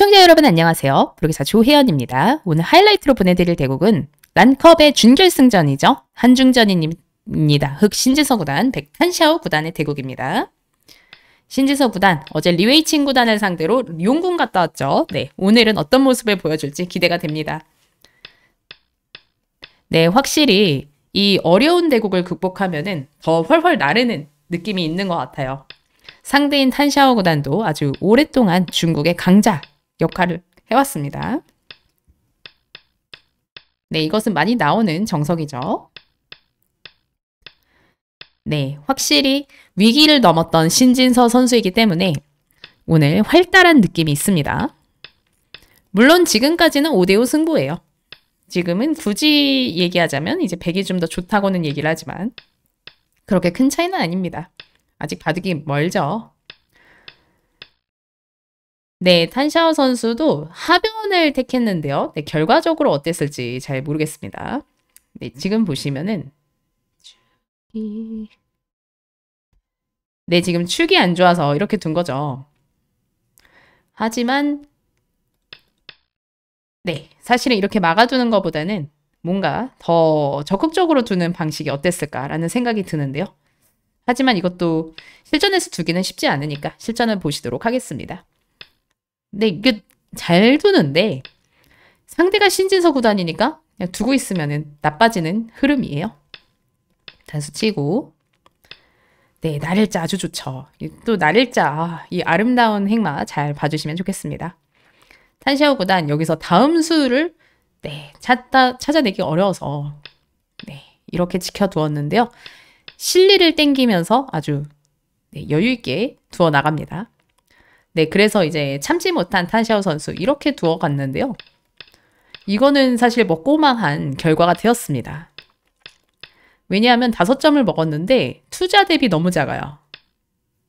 시청자 여러분 안녕하세요. 부로기사 조혜연입니다. 오늘 하이라이트로 보내드릴 대국은 란컵의 준결승전이죠. 한중전입니다. 흑 신지서 구단, 백탄샤오 구단의 대국입니다. 신지서 구단, 어제 리웨이친 구단을 상대로 용궁 갔다 왔죠. 네, 오늘은 어떤 모습을 보여줄지 기대가 됩니다. 네, 확실히 이 어려운 대국을 극복하면은 더 훨훨 나르는 느낌이 있는 것 같아요. 상대인 탄샤오 구단도 아주 오랫동안 중국의 강자 역할을 해왔습니다. 네, 이것은 많이 나오는 정석이죠. 네, 확실히 위기를 넘었던 신진서 선수이기 때문에 오늘 활달한 느낌이 있습니다. 물론 지금까지는 5대5 승부예요. 지금은 굳이 얘기하자면 이제 100이 좀 더 좋다고는 얘기를 하지만 그렇게 큰 차이는 아닙니다. 아직 바둑이 멀죠. 네, 탄샤오 선수도 하변을 택했는데요. 네, 결과적으로 어땠을지 잘 모르겠습니다. 네, 지금 보시면은 네, 지금 축이 안 좋아서 이렇게 둔 거죠. 하지만 네, 사실은 이렇게 막아두는 것보다는 뭔가 더 적극적으로 두는 방식이 어땠을까라는 생각이 드는데요. 하지만 이것도 실전에서 두기는 쉽지 않으니까 실전을 보시도록 하겠습니다. 근데 이게 잘 두는데 상대가 신진서 구단이니까 그냥 두고 있으면 나빠지는 흐름이에요. 단수 치고 네, 날일자 아주 좋죠. 또 날일자 아, 이 아름다운 행마 잘 봐주시면 좋겠습니다. 탄시아오 구단 여기서 다음 수를 네, 찾다 찾아내기 어려워서 네, 이렇게 지켜두었는데요. 실리를 땡기면서 아주 네, 여유 있게 두어 나갑니다. 네, 그래서 이제 참지 못한 탄샤오 선수 이렇게 두어 갔는데요. 이거는 사실 먹고망한 뭐 결과가 되었습니다. 왜냐하면 다섯 점을 먹었는데 투자 대비 너무 작아요.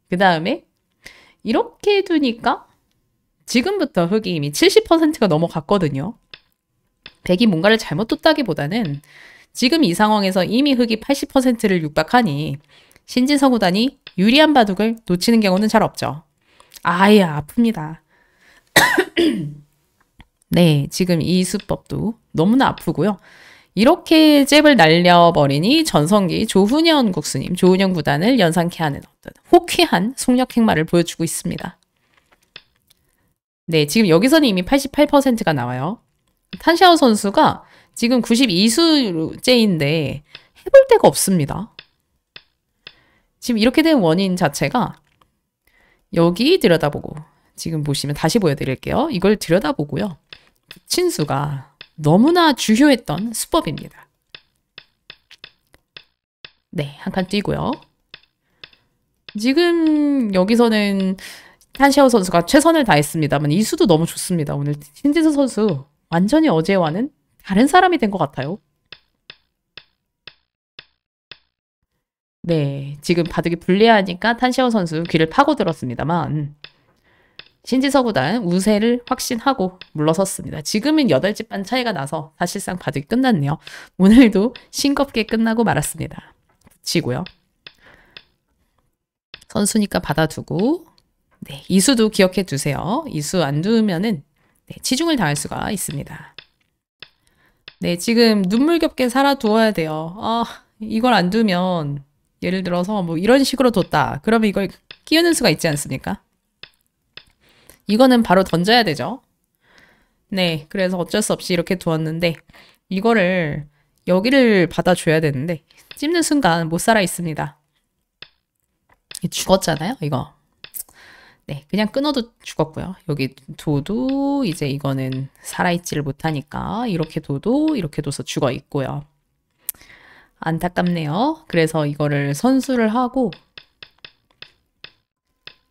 그 다음에 이렇게 두니까 지금부터 흑이 이미 70%가 넘어갔거든요. 백이 뭔가를 잘못 뒀다기보다는 지금 이 상황에서 이미 흑이 80%를 육박하니 신진성 구단이 유리한 바둑을 놓치는 경우는 잘 없죠. 아예 아픕니다. 네, 지금 이 수법도 너무나 아프고요. 이렇게 잽을 날려버리니 전성기 조훈현 국수님, 조훈현 구단을 연상케 하는 어떤 호쾌한 속력 행마를 보여주고 있습니다. 네, 지금 여기서는 이미 88%가 나와요. 탄샤오 선수가 지금 92수째인데 해볼 데가 없습니다. 지금 이렇게 된 원인 자체가 여기 들여다보고 지금 보시면 다시 보여드릴게요. 이걸 들여다보고요. 친수가 너무나 주효했던 수법입니다. 네, 한 칸 뛰고요. 지금 여기서는 한샤오 선수가 최선을 다했습니다만 이 수도 너무 좋습니다. 오늘 신지수 선수 완전히 어제와는 다른 사람이 된 것 같아요. 네, 지금 바둑이 불리하니까 탄시오 선수 귀를 파고들었습니다만 신지서구단 우세를 확신하고 물러섰습니다. 지금은 8집 반 차이가 나서 사실상 바둑이 끝났네요. 오늘도 싱겁게 끝나고 말았습니다. 붙이고요. 선수니까 받아두고 네, 이수도 기억해 두세요. 이수 안 두면은 네, 치중을 당할 수가 있습니다. 네, 지금 눈물겹게 살아두어야 돼요. 아, 이걸 안 두면 예를 들어서 뭐 이런 식으로 뒀다. 그러면 이걸 끼우는 수가 있지 않습니까? 이거는 바로 던져야 되죠. 네, 그래서 어쩔 수 없이 이렇게 두었는데 이거를 여기를 받아줘야 되는데 찝는 순간 못 살아 있습니다. 죽었잖아요, 이거. 네, 그냥 끊어도 죽었고요. 여기 도도 이제 이거는 살아있지를 못하니까 이렇게 도도 이렇게 둬서 죽어 있고요. 안타깝네요. 그래서 이거를 선수를 하고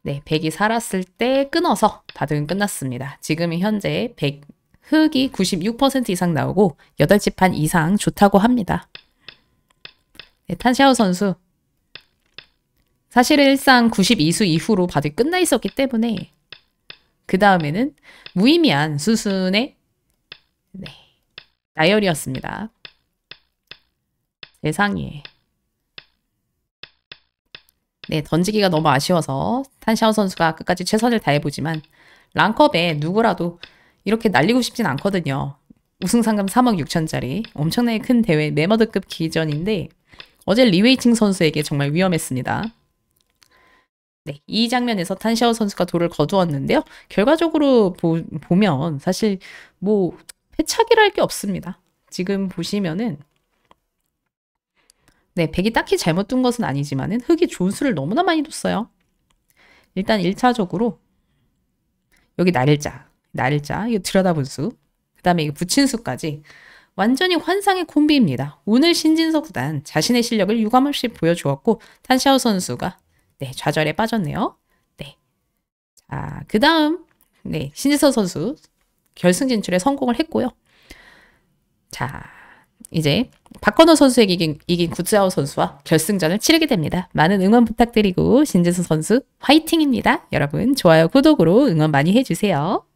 네, 100이 살았을 때 끊어서 바둑은 끝났습니다. 지금 현재 100 흙이 96% 이상 나오고 8지판 이상 좋다고 합니다. 네, 탄샤오 선수 사실상 일 92수 이후로 바둑이 끝나 있었기 때문에 그 다음에는 무의미한 수순의 네, 나열이었습니다. 세상에. 네, 던지기가 너무 아쉬워서 탄샤오 선수가 끝까지 최선을 다해보지만 랑컵에 누구라도 이렇게 날리고 싶진 않거든요. 우승 상금 3억 6천짜리 엄청나게 큰 대회 메머드급 기전인데 어제 리웨이팅 선수에게 정말 위험했습니다. 네, 이 장면에서 탄샤오 선수가 돌을 거두었는데요. 결과적으로 보, 보면 사실 뭐 패착이랄 게 없습니다. 지금 보시면은 네, 백이 딱히 잘못 둔 것은 아니지만 은 흙이 좋은 수를 너무나 많이 뒀어요. 일단 1차적으로 여기 날일자, 날일자 이거 들여다본 수, 그 다음에 이거 붙인 수까지 완전히 환상의 콤비입니다. 오늘 신진석 수단 자신의 실력을 유감없이 보여주었고 탄샤오 선수가 네, 좌절에 빠졌네요. 네, 자, 그 다음 네, 신진석 선수 결승 진출에 성공을 했고요. 자, 이제 박건호 선수에 이긴, 이긴 구츠아우 선수와 결승전을 치르게 됩니다. 많은 응원 부탁드리고 신재수 선수 화이팅입니다. 여러분 좋아요, 구독으로 응원 많이 해주세요.